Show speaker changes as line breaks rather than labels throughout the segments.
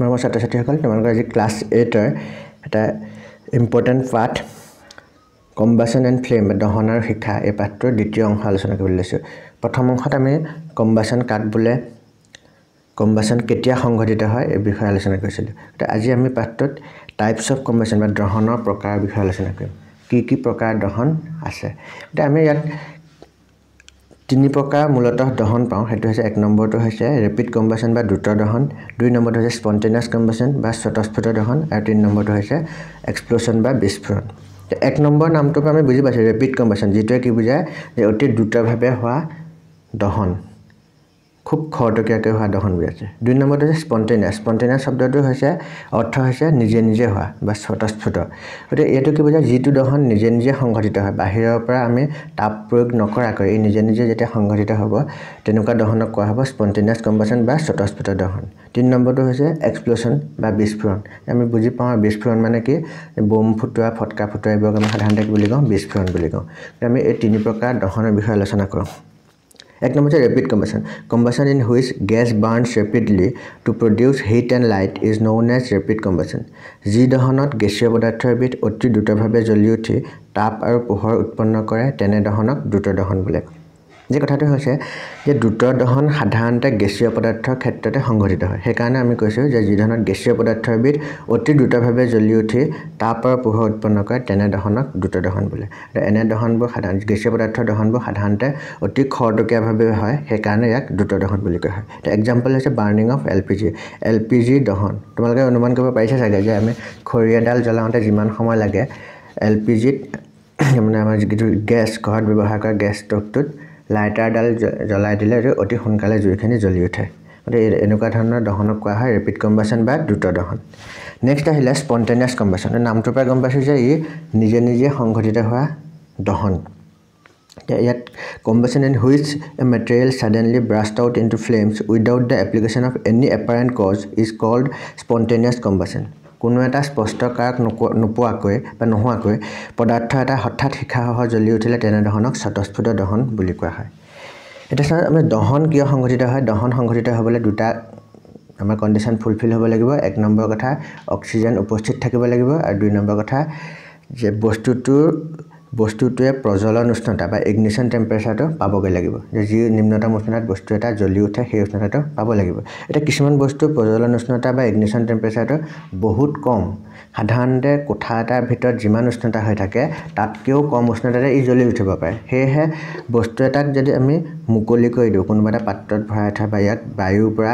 মৰমৰ ছাত্ৰ ছাত্ৰীসকল তোমালোকৰ আজি ক্লাছ এইটৰ এটা ইম্পৰ্টেণ্ট পাঠ কম্বাচন এণ্ড ফ্লেম দহন আৰু শিক্ষা এই পাঠটোৰ দ্বিতীয় অংশ আলোচনা কৰিবলৈ লৈছোঁ প্ৰথম অংশত আমি কম্বাচন কাট বোলে কম্বাচন কেতিয়া সংঘটিত হয় এই বিষয়ে আলোচনা কৰিছিলোঁ এতিয়া আজি আমি পাঠটোত টাইপছ অফ কম্বাচন বা দহনৰ প্ৰকাৰৰ বিষয়ে আলোচনা কৰিম কি কি প্ৰকাৰ দহন আছে এতিয়া আমি ইয়াত তিনি প্ৰকাৰ মূলতঃ দহন পাওঁ সেইটো হৈছে এক নম্বৰটো হৈছে ৰেপিড কম্বাচন বা দ্ৰুত দহন দুই নম্বৰটো হৈছে স্পণ্টেনিয়াছ কম্বাচন বা স্বতঃস্ফুট দহন আৰু তিনি নম্বৰটো হৈছে এক্সপ্ল'চন বা বিস্ফোৰণ এক নম্বৰ নামটোৰ পৰা আমি বুজি পাইছোঁ ৰেপিড কম্বাচন যিটোৱে কি বুজায় যে অতি দ্ৰুতভাৱে হোৱা দহন খুব খৰতকীয়াকৈ হোৱা দহন বিৰাজে দুই নম্বৰটো হৈছে স্পণ্টেনিয়াছ স্পণ্টেনিয়াছ শব্দটো হৈছে অৰ্থ হৈছে নিজে নিজে হোৱা বা স্বতঃস্ফুট গতিকে এইটো কি বুজায় যিটো দহন নিজে নিজে সংঘটিত হয় বাহিৰৰ পৰা আমি তাপ প্ৰয়োগ নকৰাকৈ এই নিজে নিজে যেতিয়া সংঘটিত হ'ব তেনেকুৱা দহনক কোৱা হ'ব স্পণ্টেনিয়াছ কম্বাচন বা স্বতঃস্ফুট দহন তিনি নম্বৰটো হৈছে এক্সপ্ল'চন বা বিস্ফোৰণ আমি বুজি পাওঁ আৰু বিস্ফোৰণ মানে কি বোম ফুটোৱা ফটকা ফুটোৱা এইবোৰক আমি সাধাৰণতে বুলি কওঁ বিস্ফোৰণ বুলি কওঁ আমি এই তিনি প্ৰকাৰ দহনৰ বিষয়ে আলোচনা কৰোঁ এক নম্বৰ হৈছে rapid combustion combustion in which gas burn rapidly to produce heat and light is known as rapid combustion যি দহনত গেছীয় পদাৰ্থৰ বিধ অতি দ্ৰুতভাৱে জ্বলি উঠি তাপ আৰু পোহৰ উৎপন্ন কৰে তেনে দহনক দ্ৰুত দহন বোলে যে কথাটো হৈছে যে দ্ৰুত দহন সাধাৰণতে গেছীয় পদাৰ্থৰ ক্ষেত্ৰতে সংঘটিত হয় সেইকাৰণে আমি কৈছোঁ যে যিধৰণত গেছীয় পদাৰ্থবিধ অতি দ্ৰুতভাৱে জ্বলি উঠি তাৰ পৰা পোহৰ উৎপন্ন কৰে তেনে দহনক দ্ৰুত দহন বোলে এনে দহনবোৰ সাধাৰণ গেছীয় পদাৰ্থৰ দহনবোৰ সাধাৰণতে অতি খৰতকীয়াভাৱে হয় সেইকাৰণে ইয়াক দ্ৰুত দহন বুলি কোৱা হয় এতিয়া এক্সাম্পল হৈছে burning of L P G L P G দহন তোমালোকে অনুমান কৰিব পাৰিছা চাগে যে আমি খৰি এডাল জ্বলাওঁতে যিমান সময় লাগে এল পি জিত মানে আমাৰ যিটো গেছ ঘৰত ব্যৱহাৰ কৰা গেছ ষ্ট'ভটোত লাইটাৰডাল জ্বলাই দিলে অতি সোনকালে জুইখিনি জ্বলি উঠে গতিকে এনেকুৱা ধৰণৰ দহনক কোৱা হয় ৰেপিড কম্বাচন বা দ্ৰুত দহন নেক্সট আহিলে স্পণ্টেনিয়াছ কম্বাচন নামটোৰ পৰা গম পাইছোঁ যে ই নিজে নিজে সংঘটিত হোৱা দহন এতিয়া ইয়াত combustion in which a material suddenly burst out into flames without the application of any apparent cause is called spontaneous combustion কোনো এটা স্পষ্ট কাৰক নোপোৱাকৈ বা নোহোৱাকৈ পদাৰ্থ এটা হঠাৎ শিখাসহ জ্বলি উঠিলে তেনেদহনক স্বতঃস্ফুট দহন বুলি কোৱা হয় এতিয়া চাওঁ আমি দহন কিয় সংঘটিত হয় দহন সংঘটিত হ'বলৈ দুটা আমাৰ কণ্ডিশ্যন ফুলফিল হ'ব লাগিব এক নম্বৰ কথা অক্সিজেন উপস্থিত থাকিব লাগিব আৰু দুই নম্বৰ কথা যে বস্তুটোৰ বস্তুটোৱে প্ৰজ্বলন উষ্ণতা বা ইগনিশ্যন টেম্পাৰেচাৰটো পাবগৈ লাগিব যে যি নিম্নতম উষ্ণতাত বস্তু এটা জ্বলি উঠে সেই উষ্ণতাটো পাব লাগিব এতিয়া কিছুমান বস্তু প্ৰজ্বলন উষ্ণতা বা ইগনিশ্যন টেম্পাৰেচাৰটো বহুত কম সাধাৰণতে কোঠা এটাৰ ভিতৰত যিমান উষ্ণতা হৈ থাকে তাতকৈও কম উষ্ণতাতে ই জ্বলি উঠিব পাৰে সেয়েহে বস্তু এটাক যদি আমি মুকলি কৰি দিওঁ কোনোবা এটা পাত্ৰত ভৰাই থোৱা বা ইয়াত বায়ুৰ পৰা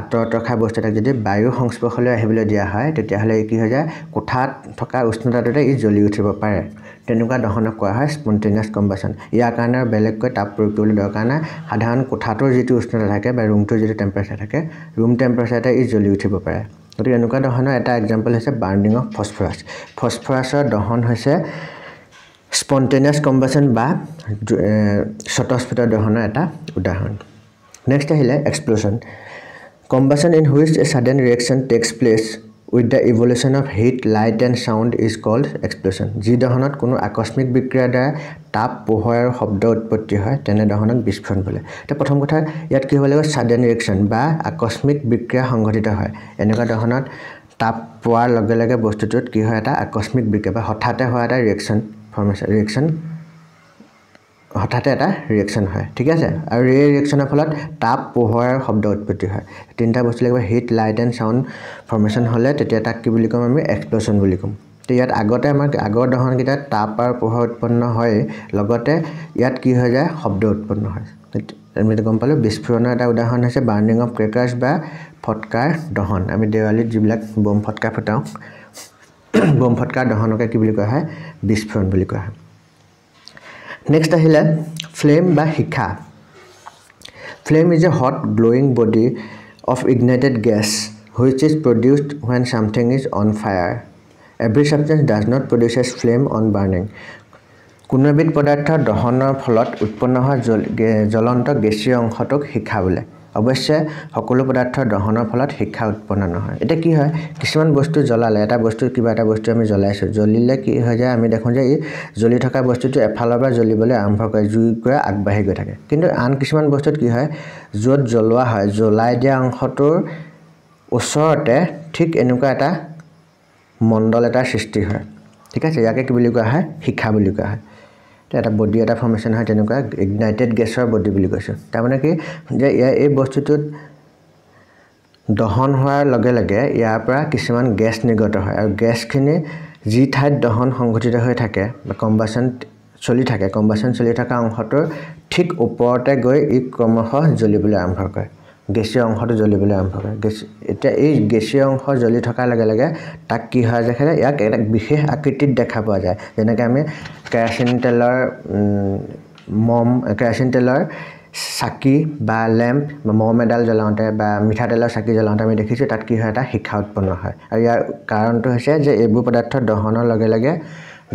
আঁতৰত ৰখা বস্তু এটাক যদি বায়ুৰ সংস্পৰ্শলৈ আহিবলৈ দিয়া হয় তেতিয়াহ'লে কি হৈ যায় কোঠাত থকা উষ্ণতাটোতে ই জ্বলি উঠিব পাৰে তেনেকুৱা দহনক কোৱা হয় স্পণ্টেনিয়াছ কম্বাচন ইয়াৰ কাৰণে আৰু বেলেগকৈ তাপ প্ৰয়োগ কৰিবলৈ দৰকাৰ নাই সাধাৰণ কোঠাটোৰ যিটো উষ্ণতা থাকে বা ৰুমটোৰ যিটো টেম্পাৰেচাৰ থাকে ৰুম টেম্পাৰেচাৰতে ই জ্বলি উঠিব পাৰে গতিকে এনেকুৱা দহনৰ এটা এক্সাম্পল হৈছে বাৰ্ণিং অফ ফচফৰাছ ফচফৰাছৰ দহন হৈছে স্পণ্টেনিয়াছ কম্বাচন বা স্বতঃস্ফীত দহনৰ এটা উদাহৰণ নেক্সট আহিলে explosion combustion in which a sudden reaction takes place with the evolution of heat light and sound is called explosion যি দহনত কোনো আকস্মিক বিক্ৰিয়াৰ দ্বাৰা তাপ পোহৰ আৰু শব্দ উৎপত্তি হয় তেনে দহনক বিস্ফোৰণ বোলে এতিয়া প্ৰথম কথা ইয়াত কি হ'ব লাগিব ছাডেন ৰিয়েকশ্যন বা আকস্মিক বিক্ৰিয়া সংঘটিত হয় এনেকুৱা দহনত তাপ পোৱাৰ লগে লগে বস্তুটোত কি হয় এটা আকস্মিক বিক্ৰিয়া বা হঠাতে হোৱা এটা ৰিয়েকশ্যন ফৰ্মেশ্যন ৰিয়েকশ্যন হঠাতে এটা ৰিয়েকশ্যন হয় ঠিক আছে আৰু এই ৰিয়েকশ্যনৰ ফলত তাপ পোহৰ আৰু শব্দ উৎপত্তি হয় তিনিটা বস্তু লাগিব heat light and sound formation হ'লে তেতিয়া তাক কি বুলি ক'ম আমি এক্সপ্ৰেশ্যন বুলি ক'ম ইয়াত আগতে আমাৰ আগৰ দহনকেইটাত তাপ আৰু পোহৰ উৎপন্ন হয় লগতে ইয়াত কি হৈ যায় শব্দ উৎপন্ন হয় আমি গম পালোঁ বিস্ফোৰণৰ এটা উদাহৰণ হৈছে বাৰ্ণিং অফ ক্ৰেকাৰ্ছ বা ফটকাৰ দহন আমি দেৱালীত যিবিলাক বোম ফটকা ফুটাওঁ বোম ফটকাৰ দহনকে কি বুলি কোৱা হয় বিস্ফোৰণ বুলি কোৱা হয় নেক্সট আহিলে ফ্লেম বা শিখা flame is a hot glowing body of ignited gas which is produced when something is on fire every substance does not produce a flame on burning কোনোবিধ পদাৰ্থ দহনৰ ফলত উৎপন্ন হোৱা জ্বলন্ত গেছীয় অংশটোক শিখা বোলে অৱশ্যে সকলো পদাৰ্থ দহনৰ ফলত শিক্ষা উৎপন্ন নহয় এতিয়া কি হয় কিছুমান বস্তু জ্বলালে এটা বস্তু কিবা এটা বস্তু আমি জ্বলাইছোঁ জ্বলিলে কি হয় যে আমি দেখোঁ যে এই জ্বলি থকা বস্তুটো এফালৰ পৰা জ্বলিবলৈ আৰম্ভ কৰে জুইকৈ আগবাঢ়ি গৈ থাকে কিন্তু আন কিছুমান বস্তুত কি হয় য'ত জ্বলোৱা হয় জ্বলাই দিয়া অংশটোৰ ওচৰতে ঠিক এনেকুৱা এটা মণ্ডল এটাৰ সৃষ্টি হয় ঠিক আছে ইয়াকে কি বুলি কোৱা হয় শিক্ষা বুলি কোৱা হয় এটা বডি এটা ফৰ্মেশ্যন হয় তেনেকুৱা ইগনাইটেড গেছৰ বডি বুলি কৈছোঁ তাৰমানে কি যে ইয়াৰ এই বস্তুটোত দহন হোৱাৰ লগে লগে ইয়াৰ পৰা কিছুমান গেছ নিৰ্গত হয় আৰু গেছখিনি যি ঠাইত দহন সংঘটিত হৈ থাকে বা কম্বাচন চলি থাকে কম্বাচন চলি থকা অংশটোৰ ঠিক ওপৰতে গৈ ই ক্ৰমশ জ্বলিবলৈ আৰম্ভ কৰে গেছীয় অংশটো জ্বলিবলৈ আৰম্ভ কৰে গেছ এতিয়া এই গেছীয় অংশ জ্বলি থকাৰ লগে লগে তাক কি হয় দেখা ইয়াক এটা বিশেষ আকৃতিত দেখা পোৱা যায় যেনেকৈ আমি কেৰাচিন তেলৰ মম কেৰাচিন তেলৰ চাকি বা লেম্প বা মম এডাল জ্বলাওঁতে বা মিঠাতেলৰ চাকি জ্বলাওঁতে আমি দেখিছোঁ তাত কি হয় এটা শিক্ষা উৎপন্ন হয় আৰু ইয়াৰ কাৰণটো হৈছে যে এইবোৰ পদাৰ্থ দহনৰ লগে লগে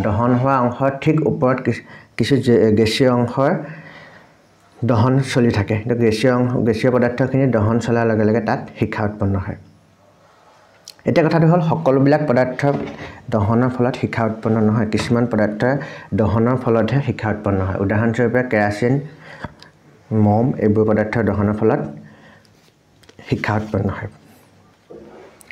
দহন হোৱা অংশৰ ঠিক ওপৰত কিছু গেছীয় অংশৰ দহন চলি থাকে কিন্তু গেছীয় অংশ গেছীয় পদাৰ্থখিনি দহন চলাৰ লগে লগে তাত শিক্ষা উৎপন্ন হয় এতিয়া কথাটো হ'ল সকলোবিলাক পদাৰ্থ দহনৰ ফলত শিক্ষা উৎপন্ন নহয় কিছুমান পদাৰ্থ দহনৰ ফলতহে শিক্ষা উৎপন্ন হয় উদাহৰণস্বৰূপে কেৰাচিন মম এইবোৰ পদাৰ্থ দহনৰ ফলত শিক্ষা উৎপন্ন হয়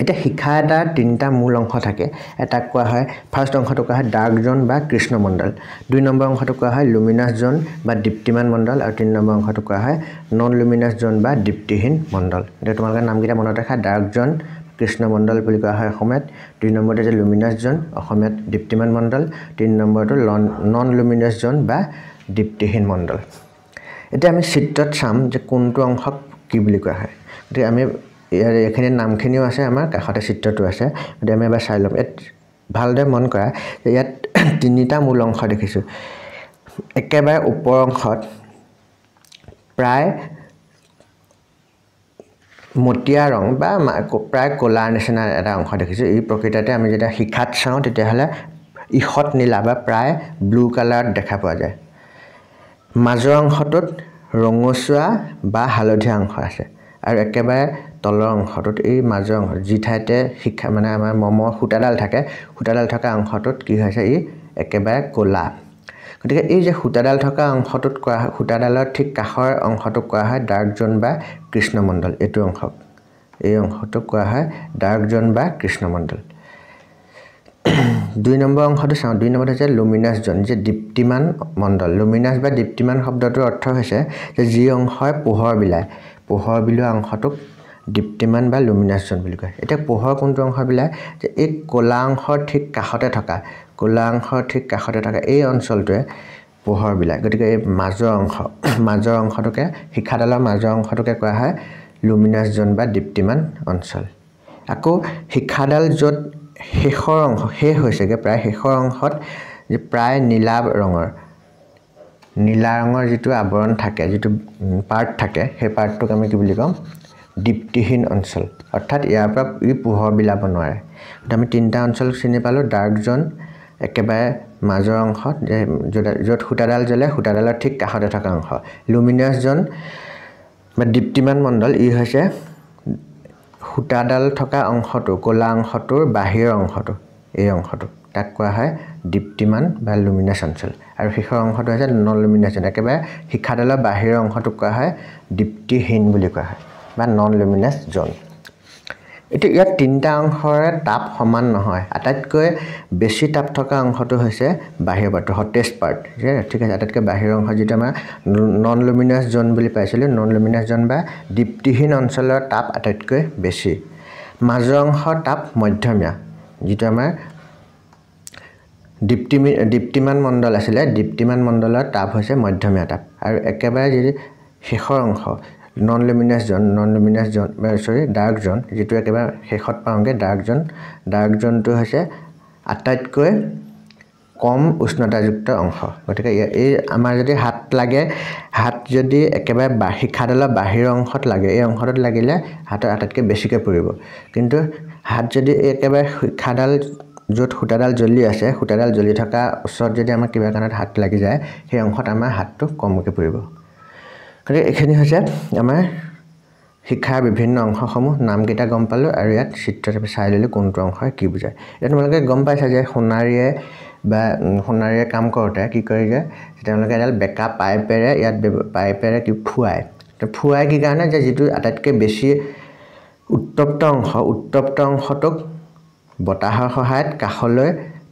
এতিয়া শিক্ষা এটা তিনিটা মূল অংশ থাকে এটাক কোৱা হয় ফাৰ্ষ্ট অংশটো কোৱা হয় ডাৰ্ক জ'ন বা কৃষ্ণমণ্ডল দুই নম্বৰ অংশটো কোৱা হয় লুমিনাছ জ'ন বা দীপ্তিমান মণ্ডল আৰু তিনি নম্বৰ অংশটো কোৱা হয় নন লুমিনাছ জ'ন বা দীপ্তিহীন মণ্ডল এতিয়া তোমালোকে নামকেইটা মনত ৰাখা ডাৰ্ক জ'ন কৃষ্ণমণ্ডল বুলি কোৱা হয় অসমীয়াত দুই নম্বৰটো যে লুমিনাছ জ'ন অসমীয়াত দীপ্তিমান মণ্ডল তিনি নম্বৰটো লন নন লুমিনাছ জ'ন বা দীপ্তিহীন মণ্ডল এতিয়া আমি চিত্ৰত চাম যে কোনটো অংশক কি বুলি কোৱা হয় গতিকে আমি ইয়াৰ এইখিনি নামখিনিও আছে আমাৰ কাষতে চিত্ৰটো আছে গতিকে আমি এবাৰ চাই ল'ম ইয়াত ভালদৰে মন কৰা ইয়াত তিনিটা মূল অংশ দেখিছোঁ একেবাৰে ওপৰ অংশত প্ৰায় মটীয়া ৰং বা প্ৰায় ক'লাৰ নিচিনা এটা অংশ দেখিছোঁ এই প্ৰকৃততে আমি যেতিয়া শিখাত চাওঁ তেতিয়াহ'লে ইষত নীলা বা প্ৰায় ব্লু কালাৰত দেখা পোৱা যায় মাজৰ অংশটোত ৰঙচুৱা বা হালধীয়া অংশ আছে আৰু একেবাৰে তলৰ অংশটোত এই মাজৰ অংশ যি ঠাইতে শিক্ষা মানে আমাৰ মমৰ সূতাডাল থাকে সূতাডাল থকা অংশটোত কি হৈছে ই একেবাৰে ক'লা গতিকে এই যে সূতাডাল থকা অংশটোত কোৱা হয় সূতাডালৰ ঠিক কাষৰ অংশটোক কোৱা হয় ডাৰ্ক জোন বা কৃষ্ণমণ্ডল এইটো অংশ এই অংশটোক কোৱা হয় ডাৰ্ক জোন বা কৃষ্ণমণ্ডল দুই নম্বৰ অংশটো চাওঁ দুই নম্বৰত হৈছে লুমিনাছ জোন যে দীপ্তিমান মণ্ডল লুমিনাছ বা দীপ্তিমান শব্দটোৰ অৰ্থ হৈছে যে যি অংশই পোহৰ বিলায় পোহৰ বিলোৱা অংশটোক দীপ্তিমান বা লুমিনাছ লুমিনেশ্যন বুলি কয় এতিয়া পোহৰ কোনটো অংশবিলাক যে এই ক'লা অংশৰ ঠিক কাষতে থকা ক'লা অংশৰ ঠিক কাষতে থকা এই অঞ্চলটোৱে পোহৰবিলাক গতিকে এই মাজৰ অংশ মাজৰ অংশটোকে শিক্ষাডালৰ মাজৰ অংশটোকে কোৱা হয় লুমিনাছ লুমিনাছজন বা দীপ্তিমান অঞ্চল আকৌ শিক্ষাডাল য'ত শেষৰ অংশ শেষ হৈছেগৈ প্ৰায় শেষৰ অংশত যে প্ৰায় নীলা ৰঙৰ নীলা ৰঙৰ যিটো আৱৰণ থাকে যিটো পাৰ্ট থাকে সেই পাৰ্টটোক আমি কি বুলি ক'ম দীপ্তিহীন অঞ্চল অৰ্থাৎ ইয়াৰ পৰা ই পোহৰ বিলাব নোৱাৰে আমি তিনিটা অঞ্চল চিনি পালোঁ ডাৰ্ক জ'ন একেবাৰে মাজৰ অংশত য'ত সূতাডাল জ্বলে সূতাডালৰ ঠিক কাষতে থকা অংশ লুমিনিয়াছ জ'ন বা দীপ্তিমান মণ্ডল ই হৈছে সূতাডাল থকা অংশটো ক'লা অংশটোৰ বাহিৰৰ অংশটো এই অংশটো তাক কোৱা হয় দীপ্তিমান বা লুমিনাছ অঞ্চল আৰু শেষৰ অংশটো হৈছে নন লুমিনাছ একেবাৰে শিক্ষাডালৰ বাহিৰৰ অংশটোক কোৱা হয় দীপ্তিহীন বুলি কোৱা হয় বা নন লুমিনাছ জোন এতিয়া ইয়াত তিনিটা অংশৰে তাপ সমান নহয় আটাইতকৈ বেছি তাপ থকা অংশটো হৈছে বাহিৰৰ পাৰ্টটো হটেষ্ট পাৰ্ট যে ঠিক আছে আটাইতকৈ বাহিৰৰ অংশ যিটো আমাৰ নন লুমিনাছ জোন বুলি পাইছিলোঁ নন লুমিনাছ জোন বা দীপ্তিহীন অঞ্চলৰ তাপ আটাইতকৈ বেছি মাজৰ অংশৰ তাপ মধ্যমীয়া যিটো আমাৰ দীপ্তি দীপ্তিমান মণ্ডল আছিলে দীপ্তিমান মণ্ডলৰ তাপ হৈছে মধ্যমীয়া তাপ আৰু একেবাৰে যি শেষৰ অংশ non luminous zone non luminous zone sorry dark জন যিটো একেবাৰে শেষত পাওঁগৈ ডাৰ্ক জন ডাৰ্ক জনটো হৈছে আটাইতকৈ কম উষ্ণতাযুক্ত অংশ গতিকে এই আমাৰ যদি হাত লাগে হাত যদি একেবাৰে শিখাডালৰ বাহিৰৰ অংশত লাগে এই অংশটোত লাগিলে হাতৰ আটাইতকৈ বেছিকৈ পৰিব কিন্তু হাত যদি একেবাৰে শিখাডাল য'ত সূতাডাল জ্বলি আছে সূতাডাল জ্বলি থকা ওচৰত যদি আমাৰ কিবা কাৰণত হাত লাগি যায় সেই অংশত আমাৰ হাতটো কমকৈ পৰিব গতিকে এইখিনি হৈছে আমাৰ শিক্ষাৰ বিভিন্ন অংশসমূহ নামকেইটা গম পালোঁ আৰু ইয়াত চিত্ৰ চাই ল'লোঁ কোনটো অংশই কি বুজায় এতিয়া তোমালোকে গম পাইছা যে সোণাৰীয়ে বা সোণাৰীয়ে কাম কৰোঁতে কি কৰি যে তেওঁলোকে এডাল বেকা পাইপেৰে ইয়াত পাইপেৰে কি ফুৱায় ফুৱাই কি কাৰণে যে যিটো আটাইতকৈ বেছি উত্তপ্ত অংশ উত্তপ্ত অংশটোক বতাহৰ সহায়ত কাষলৈ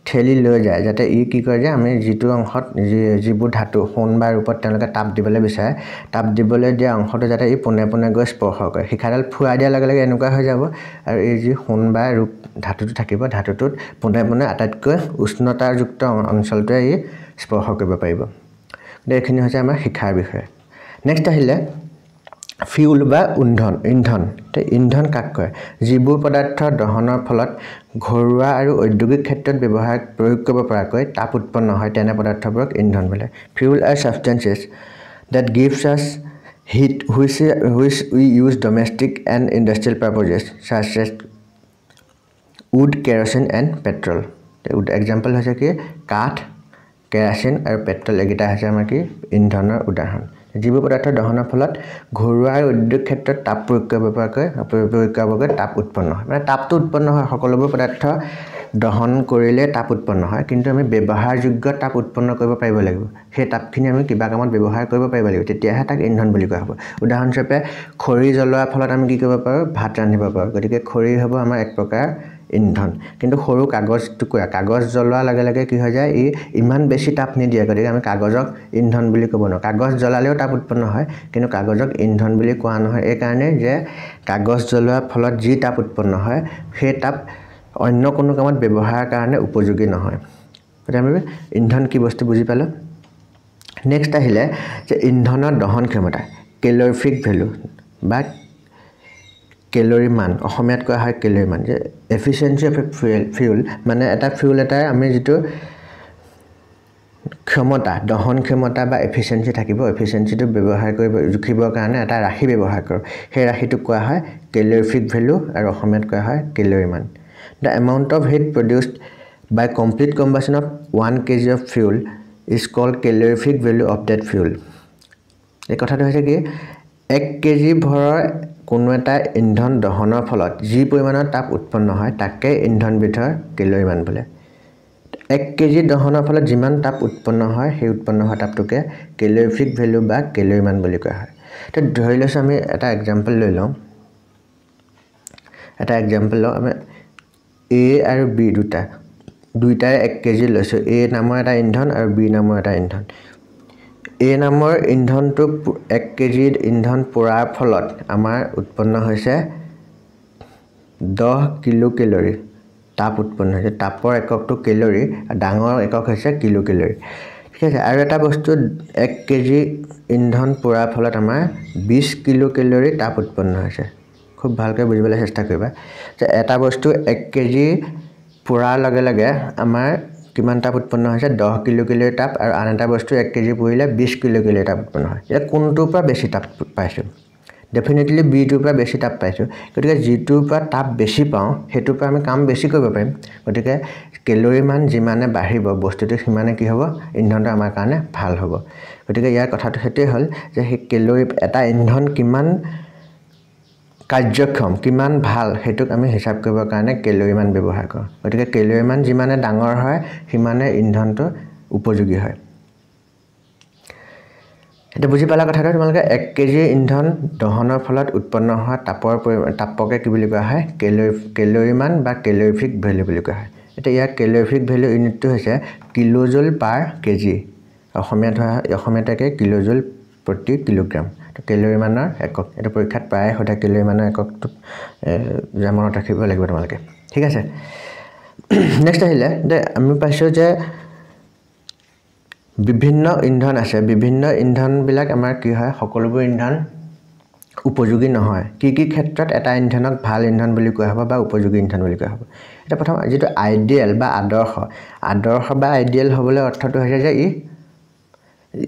ঠেলি লৈ যায় যাতে ই কি কৰে যে আমি যিটো অংশত যি যিবোৰ ধাতু সোণ বা ৰূপত তেওঁলোকে তাপ দিবলৈ বিচাৰে তাপ দিবলৈ দিয়া অংশটো যাতে ই পোনে পোনে গৈ স্পৰ্শ কৰে শিখাডাল ফুৰাই দিয়াৰ লগে লগে এনেকুৱা হৈ যাব আৰু এই যি সোণ বা ৰূপ ধাতুটো থাকিব ধাতুটোত পোনে পোনে আটাইতকৈ উষ্ণতাযুক্ত অঞ্চলটোৱে ই স্পৰ্শ কৰিব পাৰিব গতিকে এইখিনি হৈছে আমাৰ শিক্ষাৰ বিষয়ে নেক্সট আহিলে ফিউল বা উন্ধন ইন্ধন এতিয়া ইন্ধন কাক কয় যিবোৰ পদাৰ্থ দহনৰ ফলত ঘৰুৱা আৰু ঔদ্যোগিক ক্ষেত্ৰত ব্যৱহাৰ প্ৰয়োগ কৰিব পৰাকৈ তাপ উৎপন্ন হয় তেনে পদাৰ্থবোৰক ইন্ধন বোলে fuel are substances that gives us heat which which we use domestic and industrial purposes চাৰ্চেচ wood kerosene and petrol wood example হৈছে কি কাঠ কেৰাচিন আৰু পেট্ৰল এইকেইটা হৈছে আমাৰ কি ইন্ধনৰ উদাহৰণ যিবোৰ পদাৰ্থ দহনৰ ফলত ঘৰুৱা আৰু উদ্যোগ ক্ষেত্ৰত তাপ প্ৰয়োগ কৰিব পৰাকৈ প্ৰয়োগ কৰিব পৰাকৈ তাপ উৎপন্ন হয় মানে তাপটো উৎপন্ন হয় সকলোবোৰ পদাৰ্থ দহন কৰিলে তাপ উৎপন্ন হয় কিন্তু আমি ব্যৱহাৰযোগ্য তাপ উৎপন্ন কৰিব পাৰিব লাগিব সেই তাপখিনি আমি কিবা কামত ব্যৱহাৰ কৰিব পাৰিব লাগিব তেতিয়াহে তাক ইন্ধন বুলি কোৱা হ'ব উদাহৰণস্বৰূপে খৰি জ্বলোৱাৰ ফলত আমি কি কৰিব পাৰোঁ ভাত ৰান্ধিব পাৰোঁ গতিকে খৰি হ'ব আমাৰ এক প্ৰকাৰ ইন্ধন কিন্তু সৰু কাগজ টুকুৰা কাগজ জ্বলোৱাৰ লগে লগে কি হৈ যায় ই ইমান বেছি তাপ নিদিয়ে গতিকে আমি কাগজক ইন্ধন বুলি ক'ব নোৱাৰোঁ কাগজ জ্বলালেও তাপ উৎপন্ন হয় কিন্তু কাগজক ইন্ধন বুলি কোৱা নহয় এইকাৰণে যে কাগজ জ্বলোৱাৰ ফলত যি তাপ উৎপন্ন হয় সেই তাপ অন্য কোনো কামত ব্যৱহাৰৰ কাৰণে উপযোগী নহয় গতিকে আমি ইন্ধন কি বস্তু বুজি পালোঁ নেক্সট আহিলে যে ইন্ধনৰ দহন ক্ষমতা কেলৰিফিক ভেলু বা কেলৰিমান অসমীয়াত কোৱা হয় কেলৰিমান যে efficiency of a fuel fuel মানে এটা ফিউল এটাই আমি যিটো ক্ষমতা দহন ক্ষমতা বা এফিচিয়েঞ্চি থাকিব এফিচিয়েঞ্চিটো ব্যৱহাৰ কৰিব জুখিবৰ কাৰণে এটা ৰাশি ব্যৱহাৰ কৰোঁ সেই ৰাশিটোক কোৱা হয় কেলৰিফিক ভেলু আৰু অসমীয়াত কোৱা হয় কেলৰিমান the amount of heat produced by complete combustion of one KG of fuel is called calorific value of that fuel এই কথাটো হৈছে কি এক কেজি ভৰৰ কোনো এটা ইন্ধন দহনৰ ফলত যি পৰিমাণৰ তাপ উৎপন্ন হয় তাকে ইন্ধনবিধৰ কেলৰিমান বোলে এক কেজি দহনৰ ফলত যিমান তাপ উৎপন্ন হয় সেই উৎপন্ন হোৱা তাপটোকে কেলৰিফিক ভেল্যু বা কেলৰিমান বুলি কোৱা হয় তো ধৰি লৈছোঁ আমি এটা এক্সাম্পল লৈ লওঁ এটা এক্সাম্পল লওঁ আমি এ আৰু বি দুটা দুইটাই এক কেজি লৈছোঁ এ নামৰ এটা ইন্ধন আৰু বি নামৰ এটা ইন্ধন এই নামৰ ইন্ধনটো এক কেজি ইন্ধন পোৰাৰ ফলত আমাৰ উৎপন্ন হৈছে দহ কিলো কেলৰি তাপ উৎপন্ন হৈছে তাপৰ এককটো কেলৰি ডাঙৰ একক হৈছে কিলো কেলৰি ঠিক আছে আৰু এটা বস্তু এক কেজি ইন্ধন পোৰাৰ ফলত আমাৰ বিছ কিলো কেলৰি তাপ উৎপন্ন হৈছে খুব ভালকৈ বুজিবলৈ চেষ্টা কৰিবা যে এটা বস্তু এক কেজি পোৰাৰ লগে লগে আমাৰ কিমান তাপ উৎপন্ন হৈছে দহ কিলো কিলো তাপ আৰু আন এটা বস্তু এক কেজি পৰিলে বিছ কিলো কিলো তাপ উৎপন্ন হয় এতিয়া কোনটোৰ পৰা বেছি তাপ পাইছোঁ ডেফিনেটলি বিটোৰ পৰা বেছি তাপ পাইছোঁ গতিকে যিটোৰ পৰা তাপ বেছি পাওঁ সেইটোৰ পৰা আমি কাম বেছি কৰিব পাৰিম গতিকে কেলৰিমান যিমানে বাঢ়িব বস্তুটো সিমানে কি হ'ব ইন্ধনটো আমাৰ কাৰণে ভাল হ'ব গতিকে ইয়াৰ কথাটো সেইটোৱে হ'ল যে সেই কেলৰি এটা ইন্ধন কিমান কাৰ্যক্ষম কিমান ভাল সেইটোক আমি হিচাপ কৰিবৰ কাৰণে কেলৰিমান ব্যৱহাৰ কৰোঁ গতিকে কেলৰিমান যিমানে ডাঙৰ হয় সিমানে ইন্ধনটো উপযোগী হয় এতিয়া বুজি পালা কথাটো তোমালোকে এক কেজি ইন্ধন দহনৰ ফলত উৎপন্ন হোৱা তাপৰ পৰি তাপকে কি বুলি কোৱা হয় কেলৰি কেলৰিমান বা কেলৰিফিক ভেল্যু বুলি কোৱা হয় এতিয়া ইয়াৰ কেলৰিফিক ভেল্যু ইউনিটটো হৈছে কিলোজোল পাৰ কেজি অসমীয়াত হোৱা অসমীয়াতে কিলোজোল প্ৰতি কিলোগ্ৰাম এইটো কেলৰিমানৰ একক এইটো পৰীক্ষাত প্ৰায় সদায় কেলৰিমানৰ এককটো মনত ৰাখিব লাগিব তোমালোকে ঠিক আছে নেক্সট আহিলে যে আমি পাইছোঁ যে বিভিন্ন ইন্ধন আছে বিভিন্ন ইন্ধনবিলাক আমাৰ কি হয় সকলোবোৰ ইন্ধন উপযোগী নহয় কি কি ক্ষেত্ৰত এটা ইন্ধনক ভাল ইন্ধন বুলি কোৱা হ'ব বা উপযোগী ইন্ধন বুলি কোৱা হ'ব এতিয়া প্ৰথম যিটো আইডিয়েল বা আদৰ্শ আদৰ্শ বা আইডিয়েল হ'বলৈ অৰ্থটো হৈছে যে ই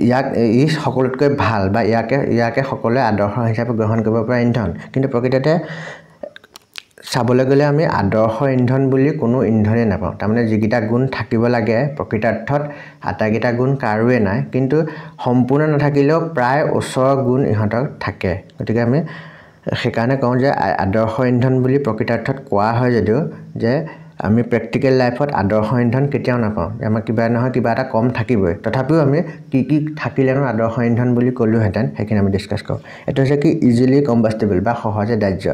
ইয়াক ই সকলোতকৈ ভাল বা ইয়াকে ইয়াকে সকলোৱে আদৰ্শ হিচাপে গ্ৰহণ কৰিব পৰা ইন্ধন কিন্তু প্ৰকৃততে চাবলৈ গ'লে আমি আদৰ্শ ইন্ধন বুলি কোনো ইন্ধনেই নাপাওঁ তাৰমানে যিকেইটা গুণ থাকিব লাগে প্ৰকৃতাৰ্থত আটাইকেইটা গুণ কাৰোৱে নাই কিন্তু সম্পূৰ্ণ নাথাকিলেও প্ৰায় ওচৰৰ গুণ ইহঁতক থাকে গতিকে আমি সেইকাৰণে কওঁ যে আদৰ্শ ইন্ধন বুলি প্ৰকৃতাৰ্থত কোৱা হয় যদিও যে আমি প্ৰেক্টিকেল লাইফত আদৰ্শ ইন্ধন কেতিয়াও নাপাওঁ আমাৰ কিবা নহয় কিবা এটা কম থাকিবই তথাপিও আমি কি কি থাকিলে থাকিলেনো আদৰ্শ ইন্ধন বুলি ক'লোহেঁতেন সেইখিনি আমি ডিছকাছ কৰোঁ এইটো হৈছে কি ইজিলি কম্বাষ্টেবল বা সহজে দাহ্য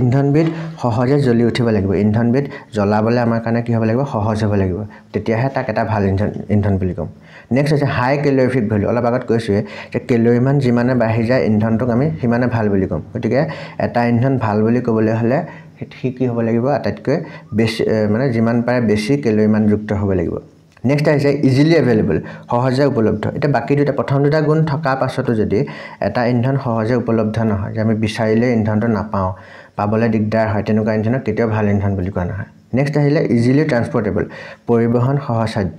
ইন্ধনবিধ সহজে জ্বলি উঠিব লাগিব ইন্ধনবিধ জ্বলাবলৈ আমাৰ কাৰণে কি হ'ব লাগিব সহজ হ'ব লাগিব তেতিয়াহে তাক এটা ভাল ইন্ধন ইন্ধন বুলি ক'ম নেক্সট হৈছে হাই কেলৰিফিক ভেলিউ অলপ আগত কৈছোঁৱে যে কেলৰিমান যিমানে বাঢ়ি যায় ইন্ধনটোক আমি সিমানে ভাল বুলি ক'ম গতিকে এটা ইন্ধন ভাল বুলি ক'বলৈ হ'লে সি কি হ'ব লাগিব আটাইতকৈ বেছি মানে যিমান পাৰে বেছি কেলৰিমানযুক্ত হ'ব লাগিব নেক্সট আহিছে ইজিলি এভেইলেবল সহজে উপলব্ধ এতিয়া বাকী দুটা প্ৰথম দুটা গুণ থকাৰ পাছতো যদি এটা ইন্ধন সহজে উপলব্ধ নহয় যে আমি বিচাৰিলে ইন্ধনটো নাপাওঁ পাবলৈ দিগদাৰ হয় তেনেকুৱা ইন্ধনক কেতিয়াও ভাল ইন্ধন বুলি কোৱা নহয় নেক্সট আহিলে ইজিলি ট্ৰান্সপৰ্টেবল পৰিবহণ সহসাধ্য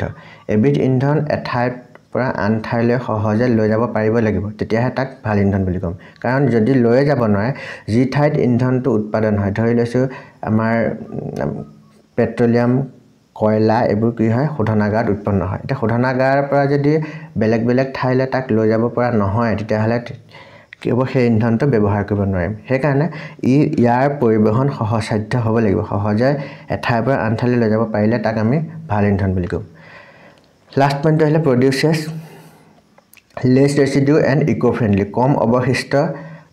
এবিধ ইন্ধন এঠাইৰ পৰা আন ঠাইলৈ সহজে লৈ যাব পাৰিব লাগিব তেতিয়াহে তাক ভাল ইন্ধন বুলি ক'ম কাৰণ যদি লৈয়ে যাব নোৱাৰে যি ঠাইত ইন্ধনটো উৎপাদন হয় ধৰি লৈছোঁ আমাৰ পেট্ৰলিয়াম কয়লা এইবোৰ কি হয় শোধনাগাৰত উৎপন্ন হয় এতিয়া শোধনাগাৰৰ পৰা যদি বেলেগ বেলেগ ঠাইলৈ তাক লৈ যাব পৰা নহয় তেতিয়াহ'লে কেৱল সেই ইন্ধনটো ব্যৱহাৰ কৰিব নোৱাৰিম সেইকাৰণে ই ইয়াৰ পৰিবহণ সহজসাধ্য হ'ব লাগিব সহজে এঠাইৰ পৰা আন ঠাইলৈ লৈ যাব পাৰিলে তাক আমি ভাল ইন্ধন বুলি ক'ম লাষ্ট পইণ্টটো আহিলে produces less residue and eco' friendly কম অৱশিষ্ট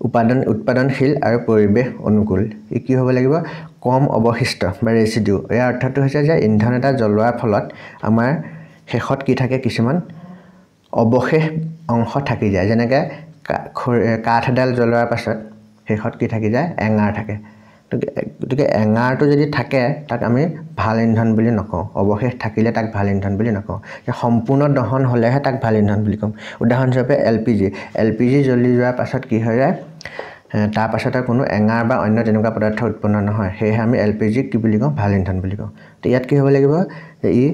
উপাদান উৎপাদনশীল আৰু পৰিৱেশ অনুকূল ই কি হ'ব লাগিব কম অৱশিষ্ট বা ৰেচিডিউ ইয়াৰ অৰ্থটো হৈছে যে ইন্ধন এটা জ্বলোৱাৰ ফলত আমাৰ শেষত কি থাকে কিছুমান অৱশেষ অংশ থাকি যায় যেনেকৈ কাঠ এডাল জ্বলোৱাৰ পাছত শেষত কি থাকি যায় এঙাৰ থাকে গতিকে এঙাৰটো যদি থাকে তাক আমি ভাল ইন্ধন বুলি নকওঁ অৱশেষ থাকিলে তাক ভাল ইন্ধন বুলি নকওঁ সম্পূৰ্ণ দহন হ'লেহে তাক ভাল ইন্ধন বুলি ক'ম উদাহৰণস্বৰূপে L P G L P G জ্বলি যোৱাৰ পাছত কি হয় যায় তাৰ পাছতে কোনো এঙাৰ বা অন্য তেনেকুৱা পদাৰ্থ উৎপন্ন নহয় সেয়েহে আমি এল পি জিক কি বুলি কওঁ ভাল ইন্ধন বুলি কওঁ তো ইয়াত কি হ'ব লাগিব ই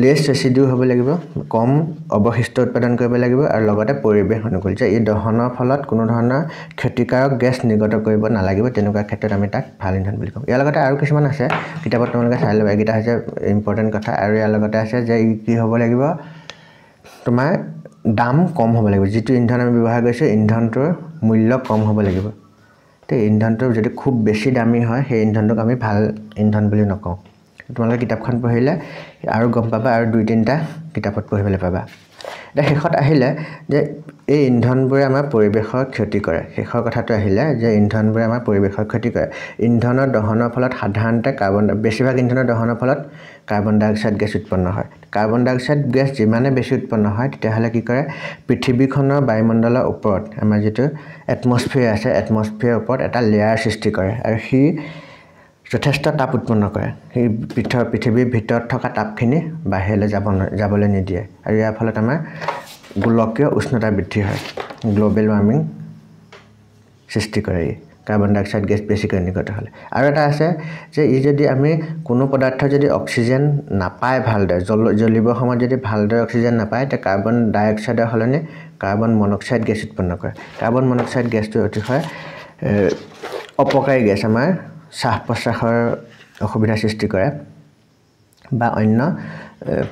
লেছ ৰেচিডিউ হ'ব লাগিব কম অৱশিষ্ট উৎপাদন কৰিব লাগিব আৰু লগতে পৰিৱেশ অনুকূল যে এই দহনৰ ফলত কোনো ধৰণৰ ক্ষতিকাৰক গেছ নিৰ্গত কৰিব নালাগিব তেনেকুৱা ক্ষেত্ৰত আমি তাক ভাল ইন্ধন বুলি কওঁ ইয়াৰ লগতে আৰু কিছুমান আছে কিতাপত তোমালোকে চাই ল'ব এইকেইটা হৈছে ইম্পৰ্টেণ্ট কথা আৰু ইয়াৰ লগতে আছে যে কি হ'ব লাগিব তোমাৰ দাম কম হ'ব লাগিব যিটো ইন্ধন আমি ব্যৱহাৰ কৰিছোঁ ইন্ধনটোৰ মূল্য কম হ'ব লাগিব তে ইন্ধনটো যদি খুব বেছি দামী হয় সেই ইন্ধনটোক আমি ভাল ইন্ধন বুলি নকওঁ তোমালোকে কিতাপখন পঢ়িলে আৰু গম পাবা আৰু দুই তিনিটা কিতাপত পঢ়িবলৈ পাবা এতিয়া শেষত আহিলে যে এই ইন্ধনবোৰে আমাৰ পৰিৱেশৰ ক্ষতি কৰে শেষৰ কথাটো আহিলে যে ইন্ধনবোৰে আমাৰ পৰিৱেশৰ ক্ষতি কৰে ইন্ধনৰ দহনৰ ফলত সাধাৰণতে কাৰ্বন বেছিভাগ ইন্ধনৰ দহনৰ ফলত কাৰ্বন ডাই অক্সাইড গেছ উৎপন্ন হয় কাৰ্বন ডাই অক্সাইড গেছ যিমানে বেছি উৎপন্ন হয় তেতিয়াহ'লে কি কৰে পৃথিৱীখনৰ বায়ুমণ্ডলৰ ওপৰত আমাৰ যিটো এটমছফিয়াৰ আছে এটমছফিয়াৰ ওপৰত এটা লেয়াৰ সৃষ্টি কৰে আৰু সি যথেষ্ট তাপ উৎপন্ন কৰে সেই পৃথ পৃথিৱীৰ ভিতৰত থকা তাপখিনি বাহিৰলৈ যাব যাবলৈ নিদিয়ে আৰু ইয়াৰ ফলত আমাৰ গোলকীয় উষ্ণতা বৃদ্ধি হয় গ্ল'বেল ৱাৰ্মিং সৃষ্টি কৰে ই কাৰ্বন ডাই অক্সাইড গেছ বেছিকৈ নিৰ্গত হ'লে আৰু এটা আছে যে ই যদি আমি কোনো পদাৰ্থ যদি অক্সিজেন নাপায় ভালদৰে জল জ্বলিবৰ সময়ত যদি ভালদৰে অক্সিজেন নাপায় তেতিয়া কাৰ্বন ডাই অক্সাইডৰ সলনি কাৰ্বন মনক্সাইড গেছ উৎপন্ন কৰে কাৰ্বন মনক্সাইড গেছটো অতিশয় অপকাৰী গেছ আমাৰ শ্বাস প্ৰশ্বাসৰ অসুবিধাৰ সৃষ্টি কৰে বা অন্য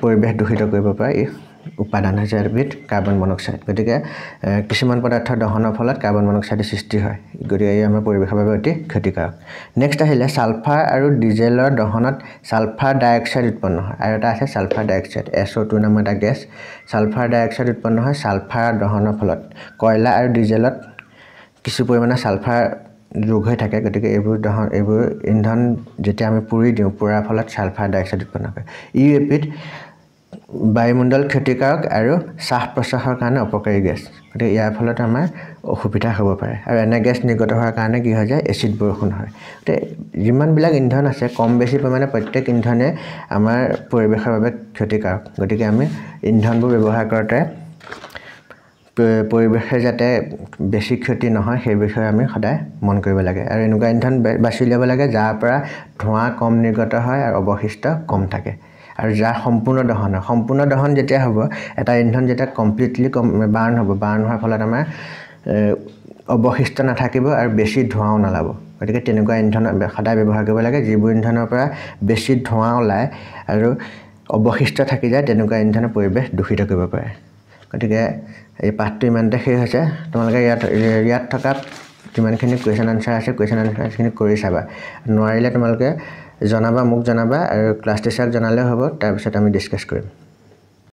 পৰিৱেশ দূষিত কৰিব পৰা ই উপাদান হৈছে এবিধ কাৰ্বন মনক্সাইড গতিকে কিছুমান পদাৰ্থ দহনৰ ফলত কাৰ্বন মনক্সাইডৰ সৃষ্টি হয় গতিকে ই আমাৰ পৰিৱেশৰ বাবে অতি ক্ষতিকাৰক নেক্সট আহিলে ছালফাৰ আৰু ডিজেলৰ দহনত ছালফাৰ ডাই অক্সাইড উৎপন্ন হয় আৰু এটা আছে sulphur dioxide S O' two নামৰ এটা গেছ ছালফাৰ ডাই অক্সাইড উৎপন্ন হয় ছালফাৰ দহনৰ ফলত কয়লা আৰু ডিজেলত কিছু পৰিমাণে ছালফাৰ যোগ হৈ থাকে গতিকে এইবোৰ দহন এইবোৰ ইন্ধন যেতিয়া আমি পুৰি দিওঁ পুৰাৰ ফলত ছালফাৰ ডাই অক্সাইড উৎপন্ন কৰে ই এপিড বায়ুমণ্ডল ক্ষতিকাৰক আৰু শ্বাস প্ৰশ্বাসৰ কাৰণে অপকাৰী গেছ গতিকে ইয়াৰ ফলত আমাৰ অসুবিধা হ'ব পাৰে আৰু এনে গেছ নিৰ্গত হোৱাৰ কাৰণে কি হৈ যায় এচিড বৰষুণ হয় গতিকে যিমানবিলাক ইন্ধন আছে কম বেছি পৰিমাণে প্ৰত্যেক ইন্ধনে আমাৰ পৰিৱেশৰ বাবে ক্ষতিকাৰক গতিকে আমি ইন্ধনবোৰ ব্যৱহাৰ কৰোঁতে পৰিৱেশে যাতে বেছি ক্ষতি নহয় সেই বিষয়ে আমি সদায় মন কৰিব লাগে আৰু এনেকুৱা ইন্ধন বাছি উলিয়াব লাগে যাৰ পৰা ধোঁৱা কম নিৰ্গত হয় আৰু অৱশিষ্ট কম থাকে আৰু যাৰ সম্পূৰ্ণ দহন হয় সম্পূৰ্ণ দহন যেতিয়া হ'ব এটা ইন্ধন যেতিয়া কমপ্লিটলি কম বাৰ্ণ হ'ব বাৰ্ণ হোৱাৰ ফলত আমাৰ অৱশিষ্ট নাথাকিব আৰু বেছি ধোঁৱাও নোলাব গতিকে তেনেকুৱা ইন্ধন সদায় ব্যৱহাৰ কৰিব লাগে যিবোৰ ইন্ধনৰ পৰা বেছি ধোঁৱা ওলায় আৰু অৱশিষ্ট থাকি যায় তেনেকুৱা ইন্ধনৰ পৰিৱেশ দূষিত কৰিব পাৰে গতিকে এই পাঠটো ইমানতে শেষ হৈছে তোমালোকে ইয়াত ইয়াত থকা যিমানখিনি কুৱেশ্যন আনচাৰ আছে কুৱেশ্যন আনচাৰখিনি কৰি চাবা নোৱাৰিলে তোমালোকে জনাবা মোক জনাবা আৰু ক্লাছ টিচাৰক জনালেও হ'ব তাৰপিছত আমি ডিছকাছ কৰিম